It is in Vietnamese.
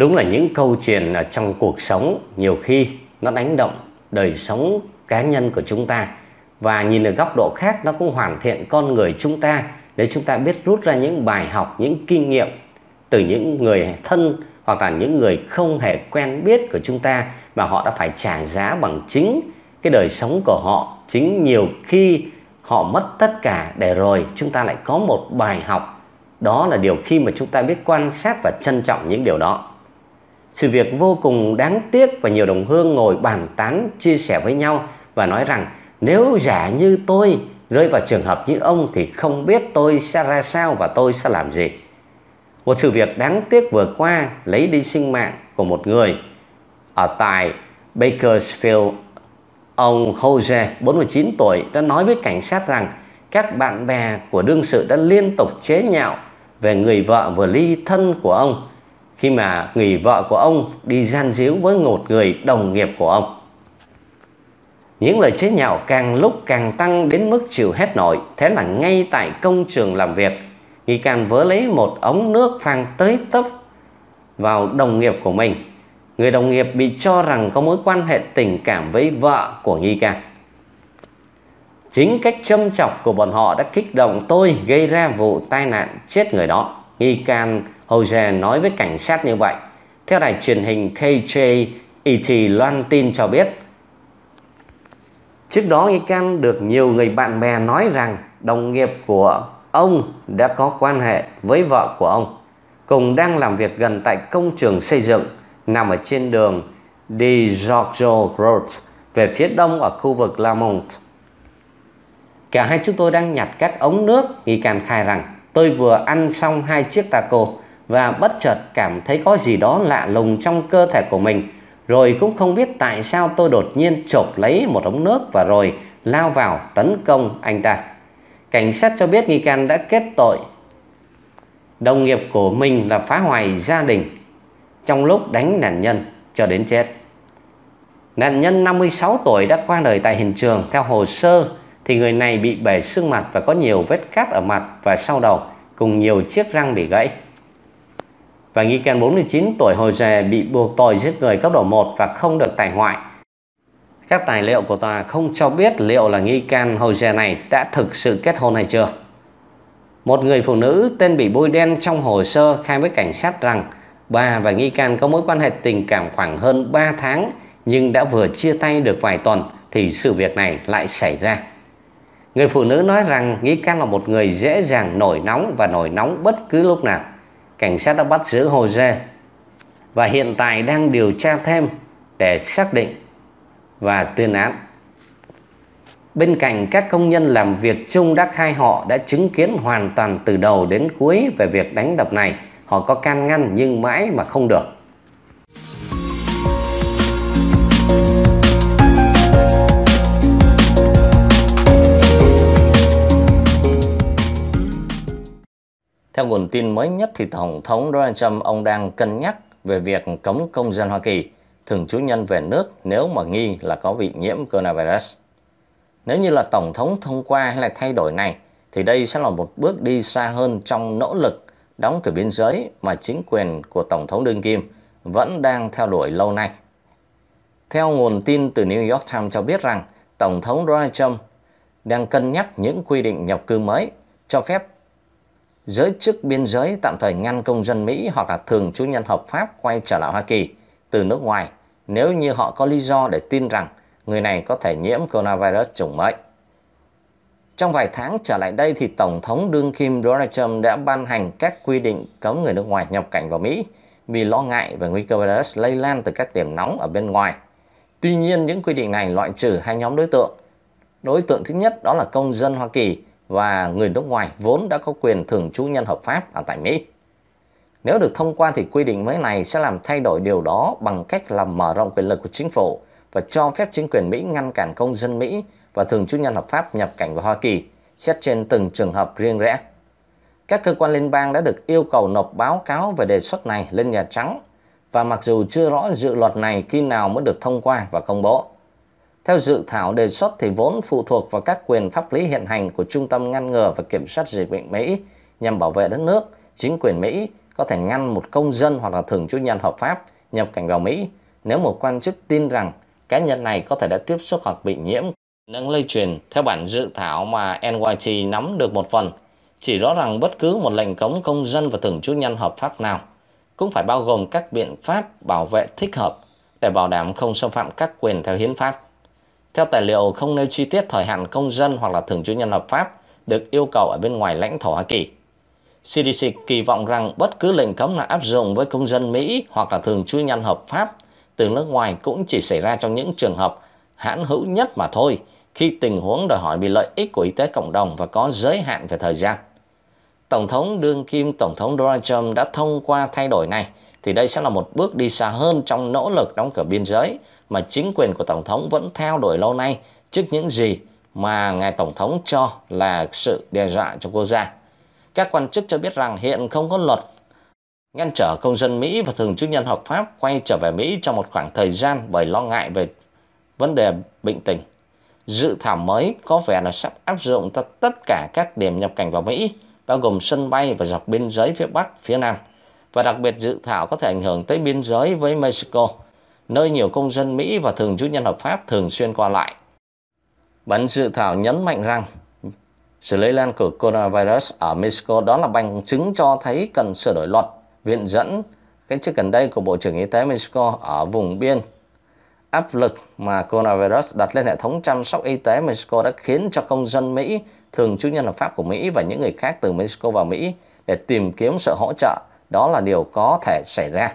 đúng là những câu chuyện ở trong cuộc sống nhiều khi nó đánh động đời sống cá nhân của chúng ta và nhìn ở góc độ khác nó cũng hoàn thiện con người chúng ta để chúng ta biết rút ra những bài học những kinh nghiệm từ những người thân hoặc là những người không hề quen biết của chúng ta mà họ đã phải trả giá bằng chính cái đời sống của họ chính nhiều khi họ mất tất cả để rồi chúng ta lại có một bài học đó là điều khi mà chúng ta biết quan sát và trân trọng những điều đó sự việc vô cùng đáng tiếc và nhiều đồng hương ngồi bàn tán chia sẻ với nhau và nói rằng nếu giả như tôi rơi vào trường hợp như ông thì không biết tôi sẽ ra sao và tôi sẽ làm gì. Một sự việc đáng tiếc vừa qua lấy đi sinh mạng của một người ở tại Bakersfield. Ông Jose, 49 tuổi, đã nói với cảnh sát rằng các bạn bè của đương sự đã liên tục chế nhạo về người vợ vừa ly thân của ông khi mà người vợ của ông đi gian díu với một người đồng nghiệp của ông. Những lời chế nhạo càng lúc càng tăng đến mức chịu hết nổi. Thế là ngay tại công trường làm việc, nghi can vớ lấy một ống nước phang tới tấp vào đồng nghiệp của mình. Người đồng nghiệp bị cho rằng có mối quan hệ tình cảm với vợ của nghi can. Chính cách châm chọc của bọn họ đã kích động tôi gây ra vụ tai nạn chết người đó. Nghi can Hoje nói với cảnh sát như vậy. Theo đài truyền hình KJET loan tin cho biết, trước đó nghi can được nhiều người bạn bè nói rằng đồng nghiệp của ông đã có quan hệ với vợ của ông, cùng đang làm việc gần tại công trường xây dựng nằm ở trên đường Di Giorgio Road về phía đông ở khu vực Lamont. Cả hai chúng tôi đang nhặt các ống nước, nghi can khai rằng tôi vừa ăn xong hai chiếc taco và bất chợt cảm thấy có gì đó lạ lùng trong cơ thể của mình. Rồi cũng không biết tại sao tôi đột nhiên chộp lấy một ống nước và rồi lao vào tấn công anh ta. Cảnh sát cho biết nghi can đã kết tội đồng nghiệp của mình là phá hoại gia đình trong lúc đánh nạn nhân cho đến chết. Nạn nhân 56 tuổi đã qua đời tại hiện trường theo hồ sơ thì người này bị bể xương mặt và có nhiều vết cắt ở mặt và sau đầu cùng nhiều chiếc răng bị gãy và nghi can 49 tuổi Hồi Rè bị buộc tội giết người cấp độ 1 và không được tại ngoại. Các tài liệu của tòa không cho biết liệu là nghi can Hồi Rè này đã thực sự kết hôn hay chưa. Một người phụ nữ tên bị bôi đen trong hồ sơ khai với cảnh sát rằng bà và nghi can có mối quan hệ tình cảm khoảng hơn 3 tháng nhưng đã vừa chia tay được vài tuần thì sự việc này lại xảy ra. Người phụ nữ nói rằng nghi can là một người dễ dàng nổi nóng và nổi nóng bất cứ lúc nào cảnh sát đã bắt giữ Hồ Dê và hiện tại đang điều tra thêm để xác định và tuyên án. Bên cạnh các công nhân làm việc chung đắc hai họ đã chứng kiến hoàn toàn từ đầu đến cuối về việc đánh đập này, họ có can ngăn nhưng mãi mà không được. Theo nguồn tin mới nhất thì Tổng thống Donald Trump ông đang cân nhắc về việc cấm công dân Hoa Kỳ thường trú nhân về nước nếu mà nghi là có bị nhiễm coronavirus. Nếu như là Tổng thống thông qua hay là thay đổi này thì đây sẽ là một bước đi xa hơn trong nỗ lực đóng cửa biên giới mà chính quyền của Tổng thống đương kim vẫn đang theo đuổi lâu nay. Theo nguồn tin từ New York Times cho biết rằng Tổng thống Donald Trump đang cân nhắc những quy định nhập cư mới cho phép giới chức biên giới tạm thời ngăn công dân Mỹ hoặc là thường trú nhân hợp pháp quay trở lại Hoa Kỳ từ nước ngoài nếu như họ có lý do để tin rằng người này có thể nhiễm coronavirus chủng mới. Trong vài tháng trở lại đây thì Tổng thống đương kim Donald Trump đã ban hành các quy định cấm người nước ngoài nhập cảnh vào Mỹ vì lo ngại về nguy cơ virus lây lan từ các điểm nóng ở bên ngoài. Tuy nhiên, những quy định này loại trừ hai nhóm đối tượng. Đối tượng thứ nhất đó là công dân Hoa Kỳ và người nước ngoài vốn đã có quyền thường trú nhân hợp pháp ở tại Mỹ. Nếu được thông qua thì quy định mới này sẽ làm thay đổi điều đó bằng cách làm mở rộng quyền lực của chính phủ và cho phép chính quyền Mỹ ngăn cản công dân Mỹ và thường trú nhân hợp pháp nhập cảnh vào Hoa Kỳ, xét trên từng trường hợp riêng rẽ. Các cơ quan liên bang đã được yêu cầu nộp báo cáo về đề xuất này lên Nhà Trắng và mặc dù chưa rõ dự luật này khi nào mới được thông qua và công bố, theo dự thảo đề xuất thì vốn phụ thuộc vào các quyền pháp lý hiện hành của Trung tâm Ngăn ngừa và Kiểm soát Dịch bệnh Mỹ nhằm bảo vệ đất nước, chính quyền Mỹ có thể ngăn một công dân hoặc là thường trú nhân hợp pháp nhập cảnh vào Mỹ nếu một quan chức tin rằng cá nhân này có thể đã tiếp xúc hoặc bị nhiễm. Nâng lây truyền theo bản dự thảo mà NYT nắm được một phần chỉ rõ rằng bất cứ một lệnh cấm công dân và thường trú nhân hợp pháp nào cũng phải bao gồm các biện pháp bảo vệ thích hợp để bảo đảm không xâm phạm các quyền theo hiến pháp. Theo tài liệu không nêu chi tiết thời hạn công dân hoặc là thường trú nhân hợp pháp được yêu cầu ở bên ngoài lãnh thổ Hoa Kỳ. CDC kỳ vọng rằng bất cứ lệnh cấm nào áp dụng với công dân Mỹ hoặc là thường trú nhân hợp pháp từ nước ngoài cũng chỉ xảy ra trong những trường hợp hãn hữu nhất mà thôi, khi tình huống đòi hỏi vì lợi ích của y tế cộng đồng và có giới hạn về thời gian. Tổng thống đương kim Tổng thống Donald Trump đã thông qua thay đổi này, thì đây sẽ là một bước đi xa hơn trong nỗ lực đóng cửa biên giới mà chính quyền của Tổng thống vẫn theo đuổi lâu nay trước những gì mà ngài Tổng thống cho là sự đe dọa cho quốc gia. Các quan chức cho biết rằng hiện không có luật ngăn trở công dân Mỹ và thường chức nhân hợp pháp quay trở về Mỹ trong một khoảng thời gian bởi lo ngại về vấn đề bệnh tình. Dự thảo mới có vẻ là sắp áp dụng cho tất cả các điểm nhập cảnh vào Mỹ, bao gồm sân bay và dọc biên giới phía Bắc, phía Nam. Và đặc biệt dự thảo có thể ảnh hưởng tới biên giới với Mexico nơi nhiều công dân Mỹ và thường trú nhân hợp pháp thường xuyên qua lại. Bản dự thảo nhấn mạnh rằng sự lây lan của coronavirus ở Mexico đó là bằng chứng cho thấy cần sửa đổi luật viện dẫn cái trước gần đây của Bộ trưởng Y tế Mexico ở vùng biên. Áp lực mà coronavirus đặt lên hệ thống chăm sóc y tế Mexico đã khiến cho công dân Mỹ, thường trú nhân hợp pháp của Mỹ và những người khác từ Mexico vào Mỹ để tìm kiếm sự hỗ trợ. Đó là điều có thể xảy ra